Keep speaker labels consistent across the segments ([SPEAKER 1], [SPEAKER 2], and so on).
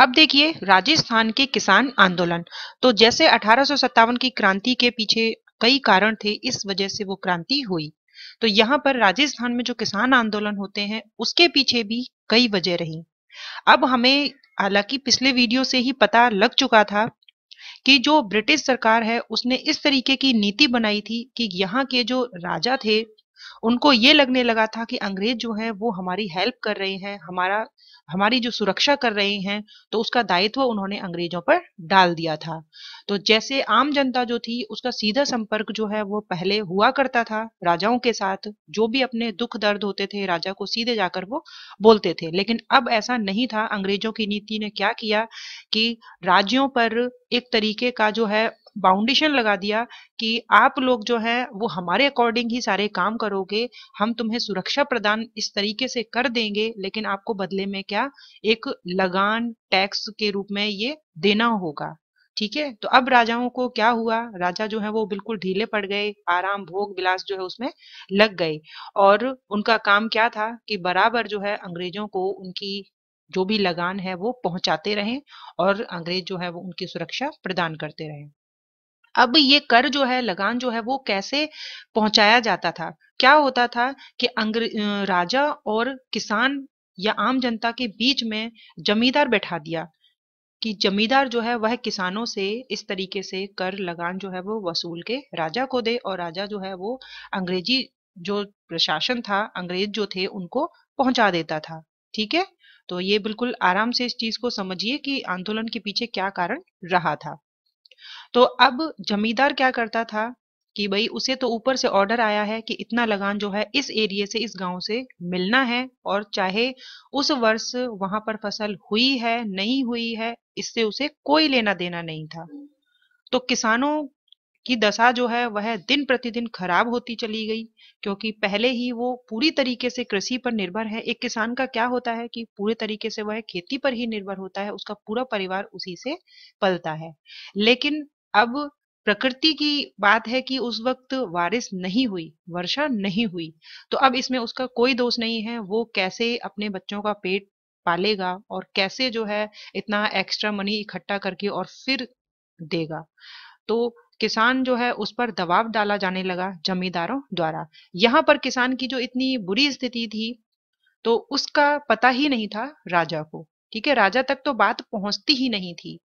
[SPEAKER 1] अब देखिए राजस्थान के किसान आंदोलन तो जैसे अठारह की क्रांति के पीछे कई कारण थे इस वजह से वो क्रांति हुई तो यहाँ पर राजस्थान में जो किसान आंदोलन होते हैं उसके पीछे भी कई वजह रही अब हमें हालांकि पिछले वीडियो से ही पता लग चुका था कि जो ब्रिटिश सरकार है उसने इस तरीके की नीति बनाई थी कि यहाँ के जो राजा थे उनको ये लगने लगा था कि अंग्रेज जो है वो हमारी हेल्प कर रहे हैं हमारा हमारी जो सुरक्षा कर रहे हैं तो उसका दायित्व उन्होंने अंग्रेजों पर डाल दिया था तो जैसे आम जनता जो थी उसका सीधा संपर्क जो है वो पहले हुआ करता था राजाओं के साथ जो भी अपने दुख दर्द होते थे राजा को सीधे जाकर वो बोलते थे लेकिन अब ऐसा नहीं था अंग्रेजों की नीति ने क्या किया कि राज्यों पर एक तरीके का जो है बाउंडेशन लगा दिया कि आप लोग जो है वो हमारे अकॉर्डिंग ही सारे काम करोगे हम तुम्हें सुरक्षा प्रदान इस तरीके से कर देंगे लेकिन आपको बदले में क्या एक लगान टैक्स के रूप में ये देना होगा ठीक है तो अब राजाओं को क्या हुआ राजा जो है वो बिल्कुल ढीले पड़ गए आराम भोग विलास जो है उसमें लग गए और उनका काम क्या था कि बराबर जो है अंग्रेजों को उनकी जो भी लगान है वो पहुंचाते रहें और अंग्रेज जो है वो उनकी सुरक्षा प्रदान करते रहें अब ये कर जो है लगान जो है वो कैसे पहुंचाया जाता था क्या होता था कि अंग्रे राजा और किसान या आम जनता के बीच में जमींदार बैठा दिया कि जमींदार जो है वह किसानों से इस तरीके से कर लगान जो है वो वसूल के राजा को दे और राजा जो है वो अंग्रेजी जो प्रशासन था अंग्रेज जो थे उनको पहुंचा देता था ठीक है तो ये बिल्कुल आराम से इस चीज को समझिए कि आंदोलन के पीछे क्या कारण रहा था तो अब जमींदार क्या करता था कि भाई उसे तो ऊपर से ऑर्डर आया है कि इतना लगान जो है इस एरिए से इस गांव से मिलना है और चाहे उस वर्ष वहां पर फसल हुई है नहीं हुई है इससे उसे कोई लेना देना नहीं था तो किसानों की दशा जो है वह दिन प्रतिदिन खराब होती चली गई क्योंकि पहले ही वो पूरी तरीके से कृषि पर निर्भर है एक किसान का क्या होता है कि पूरे तरीके से वह खेती पर ही निर्भर होता है उसका पूरा परिवार उसी से पलता है लेकिन अब प्रकृति की बात है कि उस वक्त बारिश नहीं हुई वर्षा नहीं हुई तो अब इसमें उसका कोई दोष नहीं है वो कैसे अपने बच्चों का पेट पालेगा और कैसे जो है इतना एक्स्ट्रा मनी इकट्ठा करके और फिर देगा तो किसान जो है उस पर दबाव डाला जाने लगा जमींदारों द्वारा यहाँ पर किसान की जो इतनी बुरी स्थिति थी तो उसका पता ही नहीं था राजा को ठीक है राजा तक तो बात पहुंचती ही नहीं थी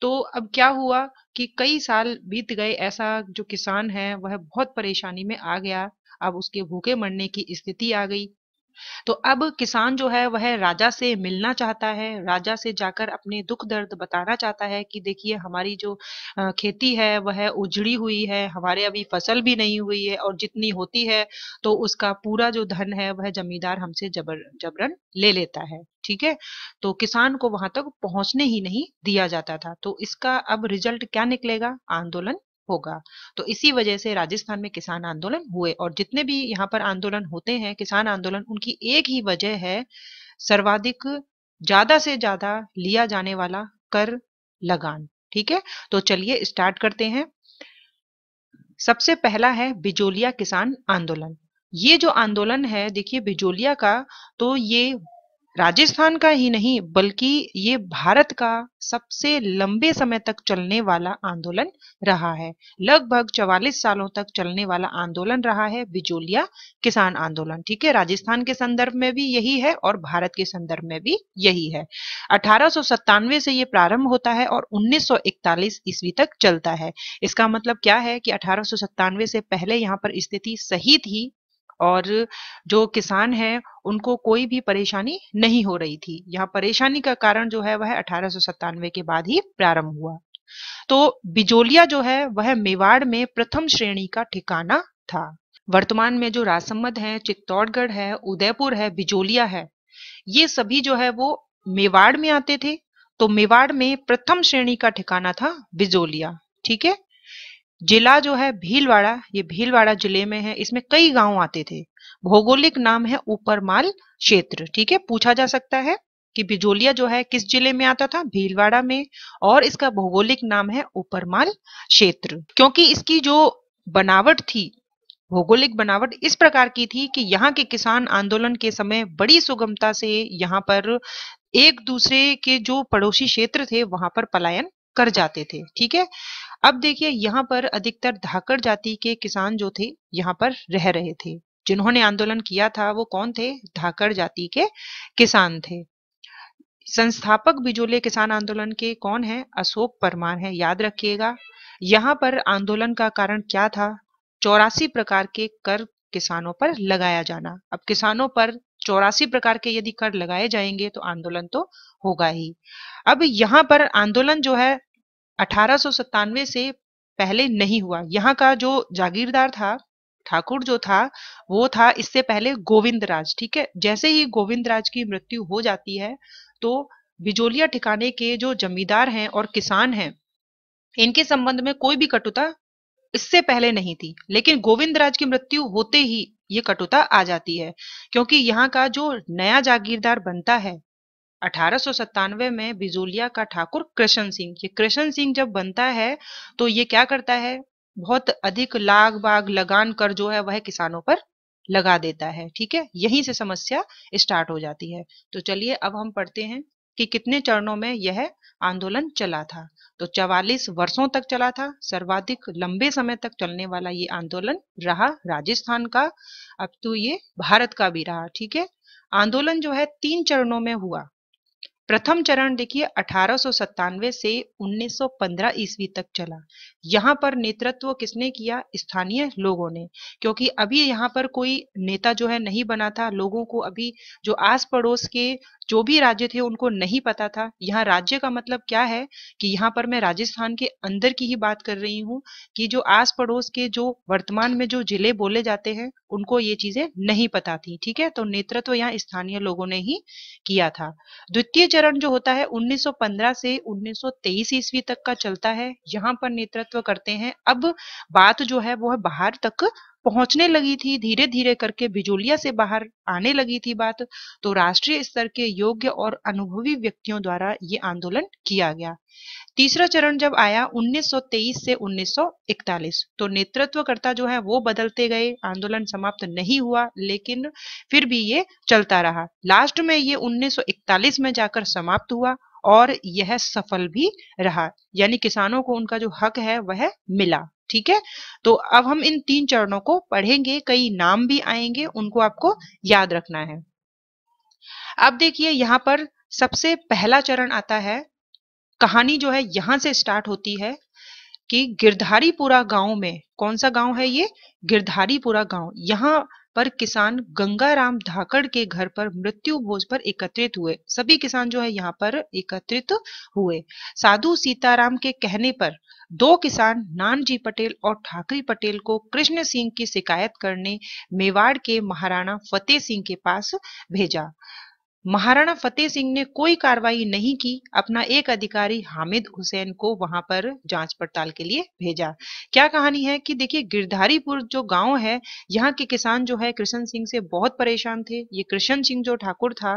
[SPEAKER 1] तो अब क्या हुआ कि कई साल बीत गए ऐसा जो किसान है वह बहुत परेशानी में आ गया अब उसके भूखे मरने की स्थिति आ गई तो अब किसान जो है वह राजा से मिलना चाहता है राजा से जाकर अपने दुख दर्द बताना चाहता है कि देखिए हमारी जो खेती है वह उजड़ी हुई है हमारे अभी फसल भी नहीं हुई है और जितनी होती है तो उसका पूरा जो धन है वह जमींदार हमसे जबर जबरन ले लेता है ठीक है तो किसान को वहां तक पहुंचने ही नहीं दिया जाता था तो इसका अब रिजल्ट क्या निकलेगा आंदोलन होगा तो इसी वजह से राजस्थान में किसान आंदोलन हुए और जितने भी यहाँ पर आंदोलन होते हैं किसान आंदोलन उनकी एक ही वजह है सर्वाधिक ज्यादा से ज्यादा लिया जाने वाला कर लगान ठीक है तो चलिए स्टार्ट करते हैं सबसे पहला है बिजोलिया किसान आंदोलन ये जो आंदोलन है देखिए बिजोलिया का तो ये राजस्थान का ही नहीं बल्कि ये भारत का सबसे लंबे समय तक चलने वाला आंदोलन रहा है लगभग 44 सालों तक चलने वाला आंदोलन रहा है बिजोलिया किसान आंदोलन ठीक है राजस्थान के संदर्भ में भी यही है और भारत के संदर्भ में भी यही है अठारह से ये प्रारंभ होता है और 1941 ईस्वी तक चलता है इसका मतलब क्या है कि अठारह से पहले यहाँ पर स्थिति सही थी और जो किसान हैं उनको कोई भी परेशानी नहीं हो रही थी यहाँ परेशानी का कारण जो है वह अठारह के बाद ही प्रारंभ हुआ तो बिजोलिया जो है वह मेवाड़ में प्रथम श्रेणी का ठिकाना था वर्तमान में जो राजसमंद है चित्तौड़गढ़ है उदयपुर है बिजोलिया है ये सभी जो है वो मेवाड़ में आते थे तो मेवाड़ में प्रथम श्रेणी का ठिकाना था बिजोलिया ठीक है जिला जो है भीलवाड़ा ये भीलवाड़ा जिले में है इसमें कई गांव आते थे भौगोलिक नाम है ऊपरमाल क्षेत्र ठीक है पूछा जा सकता है कि बिजोलिया जो है किस जिले में आता था भीलवाड़ा में और इसका भौगोलिक नाम है ऊपरमाल क्षेत्र क्योंकि इसकी जो बनावट थी भौगोलिक बनावट इस प्रकार की थी कि यहाँ के किसान आंदोलन के समय बड़ी सुगमता से यहाँ पर एक दूसरे के जो पड़ोसी क्षेत्र थे वहां पर पलायन कर जाते थे ठीक है अब देखिए यहाँ पर अधिकतर धाकड़ जाति के किसान जो थे यहाँ पर रह रहे थे जिन्होंने आंदोलन किया था वो कौन थे धाकड़ जाति के किसान थे संस्थापक बिजोले किसान आंदोलन के कौन है अशोक परमार है याद रखिएगा यहाँ पर आंदोलन का कारण क्या था चौरासी प्रकार के कर किसानों पर लगाया जाना अब किसानों पर चौरासी प्रकार के यदि कर लगाए जाएंगे तो आंदोलन तो होगा ही अब यहाँ पर आंदोलन जो है अठारह से पहले नहीं हुआ यहाँ का जो जागीरदार था ठाकुर जो था वो था इससे पहले गोविंद राज ठीक है जैसे ही गोविंद राज की मृत्यु हो जाती है तो बिजोलिया ठिकाने के जो जमींदार हैं और किसान हैं इनके संबंध में कोई भी कटुता इससे पहले नहीं थी लेकिन गोविंद राज की मृत्यु होते ही ये कटुता आ जाती है क्योंकि यहाँ का जो नया जागीरदार बनता है अठारह में बिजोलिया का ठाकुर कृष्ण सिंह ये कृष्ण सिंह जब बनता है तो ये क्या करता है बहुत अधिक लाग बाग लगान कर जो है वह किसानों पर लगा देता है ठीक है यहीं से समस्या स्टार्ट हो जाती है तो चलिए अब हम पढ़ते हैं कि कितने चरणों में यह आंदोलन चला था तो 44 वर्षों तक चला था सर्वाधिक लंबे समय तक चलने वाला ये आंदोलन रहा राजस्थान का अब तो ये भारत का भी रहा ठीक है आंदोलन जो है तीन चरणों में हुआ प्रथम चरण देखिए अठारह से 1915 ईस्वी तक चला यहाँ पर नेतृत्व किसने किया स्थानीय लोगों ने क्योंकि अभी यहाँ पर कोई नेता जो है नहीं बना था लोगों को अभी जो आस पड़ोस के जो भी राज्य थे उनको नहीं पता था यहाँ राज्य का मतलब क्या है कि यहाँ पर मैं राजस्थान के अंदर की ही बात कर रही हूँ कि जो आस पड़ोस के जो वर्तमान में जो जिले बोले जाते हैं उनको ये चीजें नहीं पता थी ठीक है तो नेतृत्व तो यहाँ स्थानीय लोगों ने ही किया था द्वितीय चरण जो होता है 1915 से 1923 ईस्वी तक का चलता है यहाँ पर नेतृत्व करते हैं अब बात जो है वो है बाहर तक पहुंचने लगी थी धीरे धीरे करके बिजोलिया से बाहर आने लगी थी बात तो राष्ट्रीय स्तर के योग्य और अनुभवी व्यक्तियों द्वारा ये आंदोलन किया गया तीसरा चरण जब आया 1923 से 1941 तो नेतृत्वकर्ता जो है वो बदलते गए आंदोलन समाप्त नहीं हुआ लेकिन फिर भी ये चलता रहा लास्ट में ये 1941 में जाकर समाप्त हुआ और यह सफल भी रहा यानी किसानों को उनका जो हक है वह मिला ठीक है तो अब हम इन तीन चरणों को पढ़ेंगे कई नाम भी आएंगे उनको आपको याद रखना है अब देखिए यहां पर सबसे पहला चरण आता है कहानी जो है यहां से स्टार्ट होती है कि गिरधारीपुरा गांव में कौन सा गांव है ये गिरधारीपुरा गांव यहाँ पर किसान गंगाराम धाकड़ के घर पर मृत्यु भोज पर एकत्रित हुए सभी किसान जो है यहाँ पर एकत्रित हुए साधु सीताराम के कहने पर दो किसान नानजी पटेल और ठाकरी पटेल को कृष्ण सिंह की शिकायत करने मेवाड़ के महाराणा फतेह सिंह के पास भेजा महाराणा फतेह सिंह ने कोई कार्रवाई नहीं की अपना एक अधिकारी हामिद हुसैन को वहां पर जांच पड़ताल के लिए भेजा क्या कहानी है कि देखिए गिरधारीपुर जो गांव है यहाँ के किसान जो है कृष्ण सिंह से बहुत परेशान थे ये कृष्ण सिंह जो ठाकुर था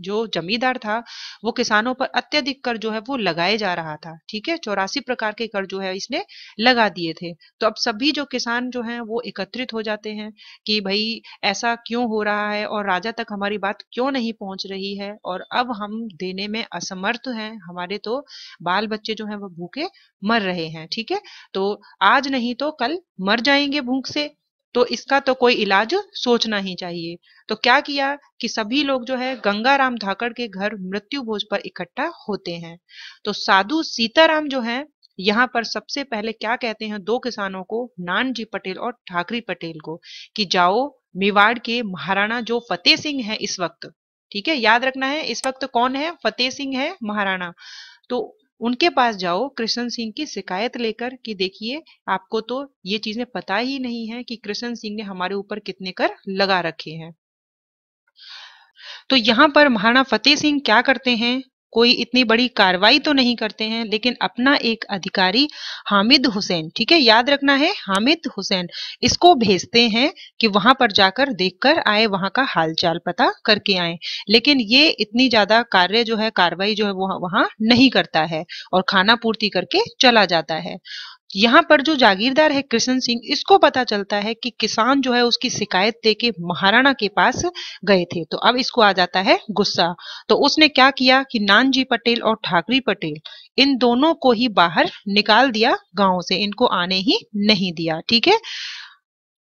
[SPEAKER 1] जो जमींदार था वो किसानों पर अत्यधिक कर जो है वो लगाए जा रहा था ठीक है चौरासी प्रकार के कर जो है इसने लगा दिए थे तो अब सभी जो किसान जो हैं वो एकत्रित हो जाते हैं कि भाई ऐसा क्यों हो रहा है और राजा तक हमारी बात क्यों नहीं पहुंच रही है और अब हम देने में असमर्थ हैं हमारे तो बाल बच्चे जो हैं वो भूखे मर रहे हैं ठीक है तो आज नहीं तो कल मर जाएंगे भूख से तो इसका तो कोई इलाज सोचना ही चाहिए तो क्या किया कि सभी लोग जो है गंगाराम धाकड़ के घर मृत्यु भोज पर इकट्ठा होते हैं तो साधु सीताराम जो है यहाँ पर सबसे पहले क्या कहते हैं दो किसानों को नानजी पटेल और ठाकरी पटेल को कि जाओ मेवाड़ के महाराणा जो फतेह सिंह है इस वक्त ठीक है याद रखना है इस वक्त कौन है फतेह सिंह है महाराणा तो उनके पास जाओ कृष्ण सिंह की शिकायत लेकर कि देखिए आपको तो ये चीजें पता ही नहीं है कि कृष्ण सिंह ने हमारे ऊपर कितने कर लगा रखे हैं तो यहाँ पर महाराणा फतेह सिंह क्या करते हैं कोई इतनी बड़ी कार्रवाई तो नहीं करते हैं लेकिन अपना एक अधिकारी हामिद हुसैन ठीक है याद रखना है हामिद हुसैन इसको भेजते हैं कि वहां पर जाकर देखकर आए वहां का हालचाल पता करके आए लेकिन ये इतनी ज्यादा कार्य जो है कार्रवाई जो है वो वहां नहीं करता है और खाना पूर्ति करके चला जाता है यहाँ पर जो जागीरदार है कृष्ण सिंह इसको पता चलता है कि किसान जो है उसकी शिकायत दे के महाराणा के पास गए थे तो अब इसको आ जाता है गुस्सा तो उसने क्या किया कि नानजी पटेल और ठाकरी पटेल इन दोनों को ही बाहर निकाल दिया गांव से इनको आने ही नहीं दिया ठीक है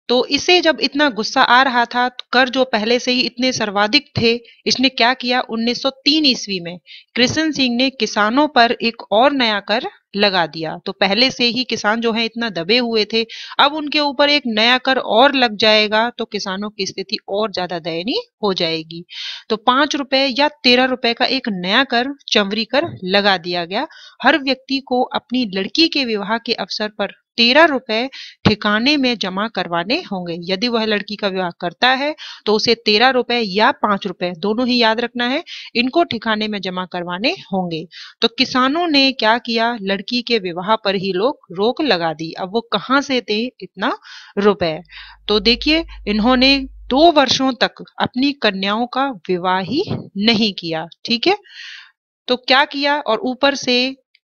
[SPEAKER 1] तो इसे जब इतना गुस्सा आ रहा था तो कर जो पहले से ही इतने सर्वाधिक थे इसने क्या किया 1903 ईस्वी में कृष्ण सिंह ने किसानों पर एक और नया कर लगा दिया तो पहले से ही किसान जो है इतना दबे हुए थे अब उनके ऊपर एक नया कर और लग जाएगा तो किसानों की स्थिति और ज्यादा दयनीय हो जाएगी तो पांच रुपए या तेरह रुपए का एक नया कर चमरी कर लगा दिया गया हर व्यक्ति को अपनी लड़की के विवाह के अवसर पर तेरह रुपए ठिकाने में जमा करवाने होंगे यदि वह लड़की का विवाह करता है तो उसे तेरह रुपए या पांच रुपए दोनों ही याद रखना है इनको ठिकाने में जमा करवाने होंगे तो किसानों ने क्या किया लड़की के विवाह पर ही लोग रोक लगा दी अब वो कहाँ से थे इतना रुपए तो देखिए इन्होंने दो वर्षों तक अपनी कन्याओं का विवाह ही नहीं किया ठीक है तो क्या किया और ऊपर से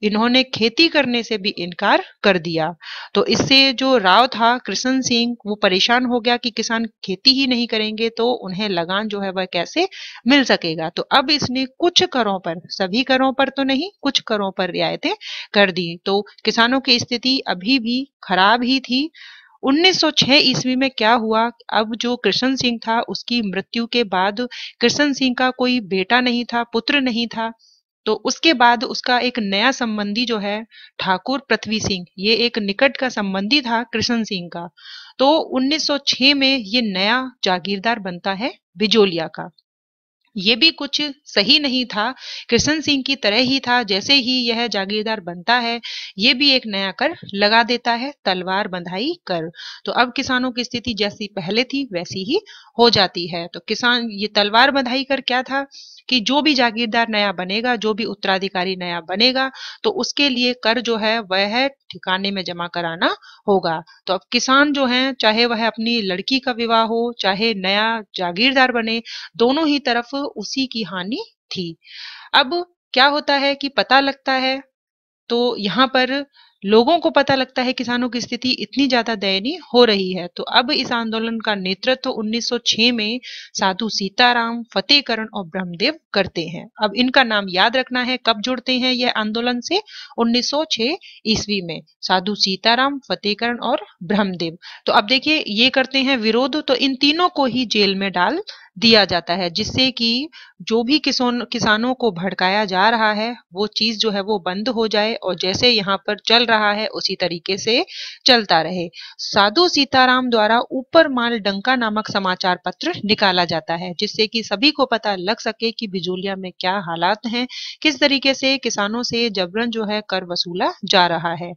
[SPEAKER 1] इन्होंने खेती करने से भी इनकार कर दिया तो इससे जो राव था कृष्ण सिंह वो परेशान हो गया कि किसान खेती ही नहीं करेंगे तो उन्हें लगान जो है वह कैसे मिल सकेगा तो अब इसने कुछ करों पर सभी करों पर तो नहीं कुछ करों पर रियायतें कर दी तो किसानों की स्थिति अभी भी खराब ही थी 1906 ईस्वी में क्या हुआ अब जो कृष्ण सिंह था उसकी मृत्यु के बाद कृष्ण सिंह का कोई बेटा नहीं था पुत्र नहीं था तो उसके बाद उसका एक नया संबंधी जो है ठाकुर पृथ्वी सिंह ये एक निकट का संबंधी था कृष्ण सिंह का तो 1906 में ये नया जागीरदार बनता है बिजोलिया का ये भी कुछ सही नहीं था कृष्ण सिंह की तरह ही था जैसे ही यह जागीरदार बनता है ये भी एक नया कर लगा देता है तलवार बंधाई कर तो अब किसानों की स्थिति जैसी पहले थी वैसी ही हो जाती है तो किसान ये तलवार बंधाई कर क्या था कि जो भी जागीरदार नया बनेगा जो भी उत्तराधिकारी नया बनेगा तो उसके लिए कर जो है वह ठिकाने में जमा कराना होगा तो अब किसान जो है चाहे वह अपनी लड़की का विवाह हो चाहे नया जागीरदार बने दोनों ही तरफ उसी की हानि थी अब क्या होता है कि पता लगता है तो यहाँ पर लोगों को पता लगता है किसानों की स्थिति इतनी ज्यादा दयनीय हो रही है तो अब इस आंदोलन का नेतृत्व 1906 में साधु सीताराम फतेहकरण और ब्रह्मदेव करते हैं अब इनका नाम याद रखना है कब जुड़ते हैं यह आंदोलन से 1906 ईस्वी में साधु सीताराम फतेहकरण और ब्रह्मदेव तो अब देखिए ये करते हैं विरोध तो इन तीनों को ही जेल में डाल दिया जाता है जिससे कि जो भी किसान किसानों को भड़काया जा रहा है वो चीज जो है वो बंद हो जाए और जैसे यहाँ पर चल रहा है उसी तरीके से चलता रहे साधु सीताराम द्वारा ऊपर माल डंका नामक समाचार पत्र निकाला जाता है जिससे कि सभी को पता लग सके कि बिजोलिया में क्या हालात हैं किस तरीके से किसानों से जबरन जो है कर वसूला जा रहा है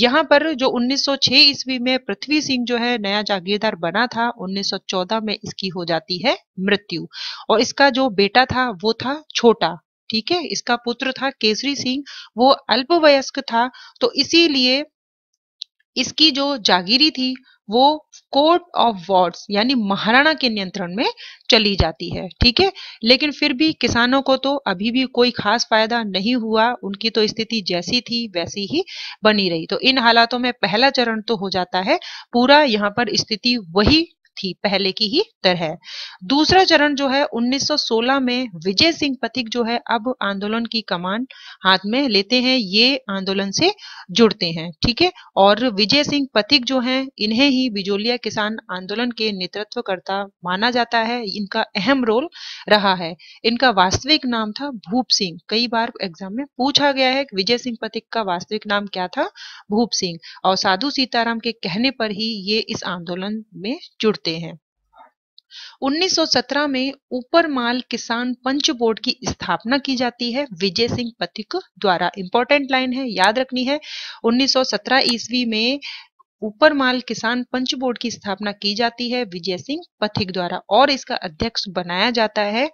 [SPEAKER 1] यहाँ पर जो 1906 ईस्वी में पृथ्वी सिंह जो है नया जागीरदार बना था 1914 में इसकी हो जाती है मृत्यु और इसका जो बेटा था वो था छोटा ठीक है इसका पुत्र था केसरी सिंह वो अल्पवयस्क था तो इसीलिए इसकी जो जागीरी थी वो कोर्ट ऑफ वार्ड्स यानी महाराणा के नियंत्रण में चली जाती है ठीक है लेकिन फिर भी किसानों को तो अभी भी कोई खास फायदा नहीं हुआ उनकी तो स्थिति जैसी थी वैसी ही बनी रही तो इन हालातों में पहला चरण तो हो जाता है पूरा यहाँ पर स्थिति वही थी पहले की ही तरह दूसरा चरण जो है 1916 में विजय सिंह पथिक जो है अब आंदोलन की कमान हाथ में लेते हैं ये आंदोलन से जुड़ते हैं ठीक है और विजय सिंह पथिक जो हैं इन्हें ही बिजोलिया किसान आंदोलन के नेतृत्वकर्ता माना जाता है इनका अहम रोल रहा है इनका वास्तविक नाम था भूप सिंह कई बार एग्जाम में पूछा गया है विजय सिंह पथिक का वास्तविक नाम क्या था भूप सिंह और साधु सीताराम के कहने पर ही ये इस आंदोलन में जुड़ते होते हैं 1917 में माल किसान पंच बोर्ड की स्थापना की जाती है विजय सिंह पथिक द्वारा इंपॉर्टेंट लाइन है याद रखनी है 1917 ईस्वी में ऊपर माल किसान पंच बोर्ड की स्थापना की जाती है विजय सिंह पथिक द्वारा और इसका अध्यक्ष बनाया जाता है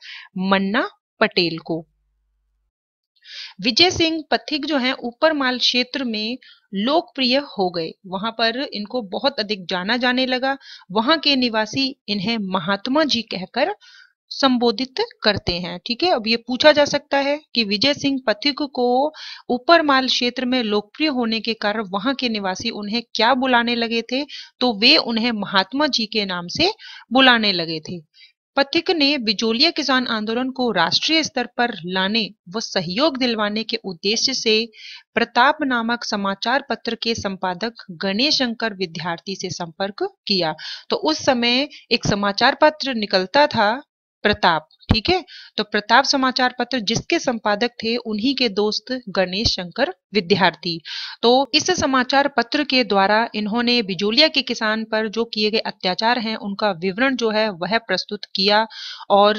[SPEAKER 1] मन्ना पटेल को विजय सिंह पथिक जो है ऊपर माल क्षेत्र में लोकप्रिय हो गए वहां पर इनको बहुत अधिक जाना जाने लगा वहां के निवासी इन्हें महात्मा जी कहकर संबोधित करते हैं ठीक है अब ये पूछा जा सकता है कि विजय सिंह पथिक को ऊपर माल क्षेत्र में लोकप्रिय होने के कारण वहां के निवासी उन्हें क्या बुलाने लगे थे तो वे उन्हें महात्मा जी के नाम से बुलाने लगे थे पथिक ने बिजोलिया किसान आंदोलन को राष्ट्रीय स्तर पर लाने व सहयोग दिलवाने के उद्देश्य से प्रताप नामक समाचार पत्र के संपादक गणेश शंकर विद्यार्थी से संपर्क किया तो उस समय एक समाचार पत्र निकलता था प्रताप ठीक है तो प्रताप समाचार पत्र जिसके संपादक थे उन्हीं के दोस्त गणेश शंकर विद्यार्थी तो इस समाचार पत्र के द्वारा इन्होंने बिजोलिया के किसान पर जो किए गए अत्याचार हैं उनका विवरण जो है वह प्रस्तुत किया और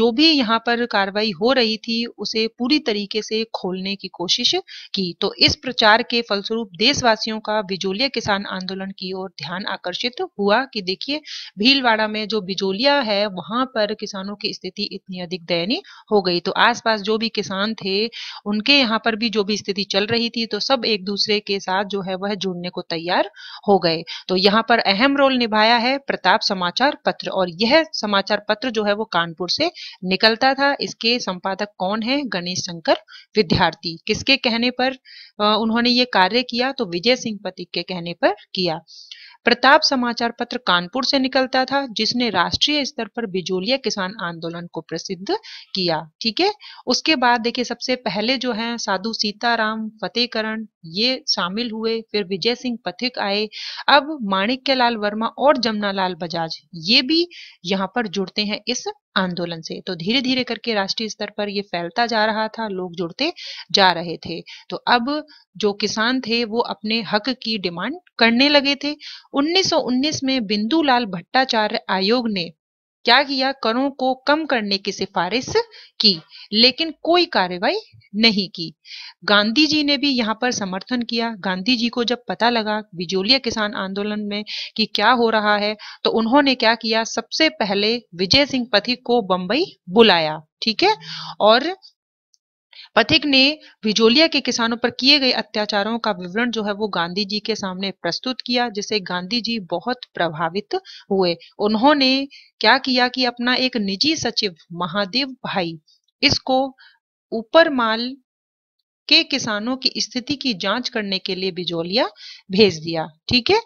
[SPEAKER 1] जो भी यहाँ पर कार्रवाई हो रही थी उसे पूरी तरीके से खोलने की कोशिश की तो इस प्रचार के फलस्वरूप देशवासियों का बिजोलिया किसान आंदोलन की ओर ध्यान आकर्षित हुआ कि देखिए भीलवाड़ा में जो बिजोलिया है वहां पर किसान किसानों की स्थिति इतनी अधिक दयनीय हो गई तो आसपास जो भी किसान थे उनके यहाँ पर भी जो भी स्थिति चल रही थी तो सब एक दूसरे के साथ जो है वह जुड़ने को तैयार हो गए तो यहाँ पर अहम रोल निभाया है प्रताप समाचार पत्र और यह समाचार पत्र जो है वो कानपुर से निकलता था इसके संपादक कौन है गणेश शंकर विद्यार्थी किसके कहने पर उन्होंने ये कार्य किया तो विजय सिंह पति के कहने पर किया प्रताप समाचार पत्र कानपुर से निकलता था जिसने राष्ट्रीय स्तर पर बिजोलिया किसान आंदोलन को प्रसिद्ध किया ठीक है उसके बाद देखिए सबसे पहले जो है साधु सीताराम फतेहकरण ये शामिल हुए फिर विजय सिंह पथिक आए अब माणिक्य लाल वर्मा और जमुना लाल बजाज ये भी यहाँ पर जुड़ते हैं इस आंदोलन से तो धीरे धीरे करके राष्ट्रीय स्तर पर ये फैलता जा रहा था लोग जुड़ते जा रहे थे तो अब जो किसान थे वो अपने हक की डिमांड करने लगे थे 1919 में बिंदु लाल भट्टाचार्य आयोग ने क्या किया करों को कम करने की सिफारिश की लेकिन कोई कार्रवाई नहीं की गांधी जी ने भी यहाँ पर समर्थन किया गांधी जी को जब पता लगा बिजोलिया किसान आंदोलन में कि क्या हो रहा है तो उन्होंने क्या किया सबसे पहले विजय सिंह पथिक को बंबई बुलाया ठीक है और पथिक ने विजोलिया के किसानों पर किए गए अत्याचारों का विवरण जो है वो गांधी जी के सामने प्रस्तुत किया जिसे गांधी जी बहुत प्रभावित हुए उन्होंने क्या किया कि अपना एक निजी सचिव महादेव भाई इसको ऊपर माल के किसानों की स्थिति की जांच करने के लिए बिजोलिया भेज दिया ठीक है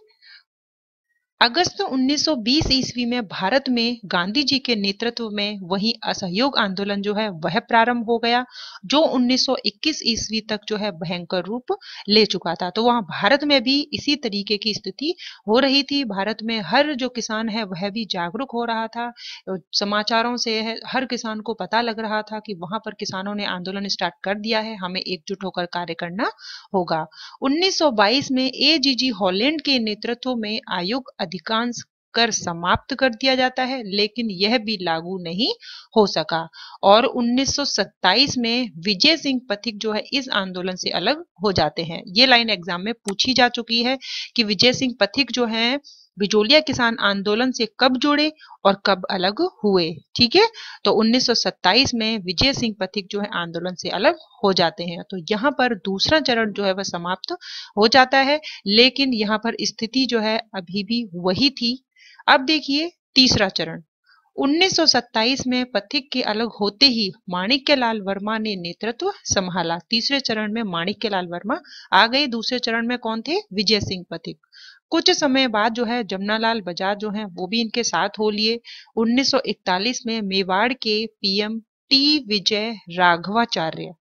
[SPEAKER 1] अगस्त 1920 ईस्वी में भारत में गांधी जी के नेतृत्व में वही असहयोग आंदोलन जो है वह प्रारंभ हो गया जो 1921 ईस्वी तक जो है भयंकर रूप ले चुका था तो वहां भारत में भी इसी तरीके की स्थिति हो रही थी भारत में हर जो किसान है वह भी जागरूक हो रहा था समाचारों से हर किसान को पता लग रहा था कि वहां पर किसानों ने आंदोलन स्टार्ट कर दिया है हमें एकजुट होकर कार्य करना होगा उन्नीस में ए जी हॉलैंड के नेतृत्व में आयोग अधिकांश कर समाप्त कर दिया जाता है लेकिन यह भी लागू नहीं हो सका और 1927 में विजय सिंह पथिक जो है इस आंदोलन से अलग हो जाते हैं ये लाइन एग्जाम में पूछी जा चुकी है कि विजय सिंह पथिक जो है बिजोलिया किसान आंदोलन से कब जुड़े और कब अलग हुए ठीक है तो 1927 में विजय सिंह पथिक जो है आंदोलन से अलग हो जाते हैं तो यहाँ पर दूसरा चरण जो है वह समाप्त हो जाता है लेकिन यहाँ पर स्थिति जो है अभी भी वही थी अब देखिए तीसरा चरण 1927 में पथिक के अलग होते ही माणिक्यलाल वर्मा ने नेतृत्व संभाला तीसरे चरण में माणिक्यलाल वर्मा आ गए दूसरे चरण में कौन थे विजय सिंह पथिक कुछ समय बाद जो है जमुनालाल बजाज जो है वो भी इनके साथ हो लिए 1941 में मेवाड़ के पीएम टी विजय राघवाचार्य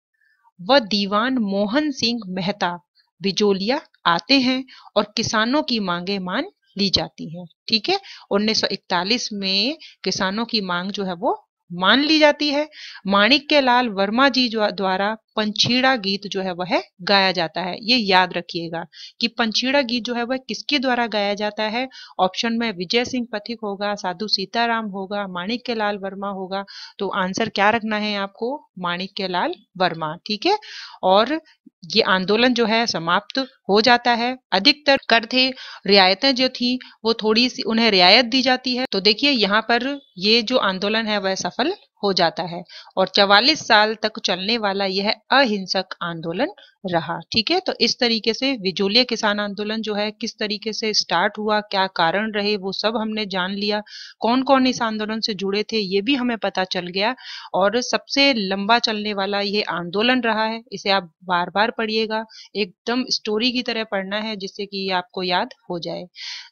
[SPEAKER 1] व दीवान मोहन सिंह मेहता बिजोलिया आते हैं और किसानों की मांगे मान ली जाती है ठीक है 1941 में किसानों की मांग जो है वो मान ली जाती है के लाल वर्मा जी द्वारा पंछीड़ा गीत जो है वह गाया जाता है ये याद रखिएगा कि पंछीड़ा गीत जो है वह किसके द्वारा गाया जाता है ऑप्शन में विजय सिंह पथिक होगा साधु सीताराम होगा माणिक्य लाल वर्मा होगा तो आंसर क्या रखना है आपको माणिक्य लाल वर्मा ठीक है और ये आंदोलन जो है समाप्त हो जाता है अधिकतर कर थे रियायतें जो थी वो थोड़ी सी उन्हें रियायत दी जाती है तो देखिए यहाँ पर ये जो आंदोलन है वह सफल हो जाता है और 44 साल तक चलने वाला यह अहिंसक आंदोलन रहा ठीक है तो इस तरीके से विजोलिया किसान आंदोलन जो है किस तरीके से स्टार्ट हुआ क्या कारण रहे वो सब हमने जान लिया कौन कौन इस आंदोलन से जुड़े थे ये भी हमें पता चल गया और सबसे लंबा चलने वाला यह आंदोलन रहा है इसे आप बार बार पढ़िएगा एकदम स्टोरी की तरह पढ़ना है जिससे कि आपको याद हो जाए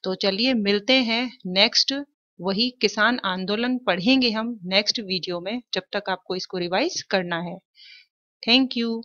[SPEAKER 1] तो चलिए मिलते हैं नेक्स्ट वही किसान आंदोलन पढ़ेंगे हम नेक्स्ट वीडियो में जब तक आपको इसको रिवाइज करना है थैंक यू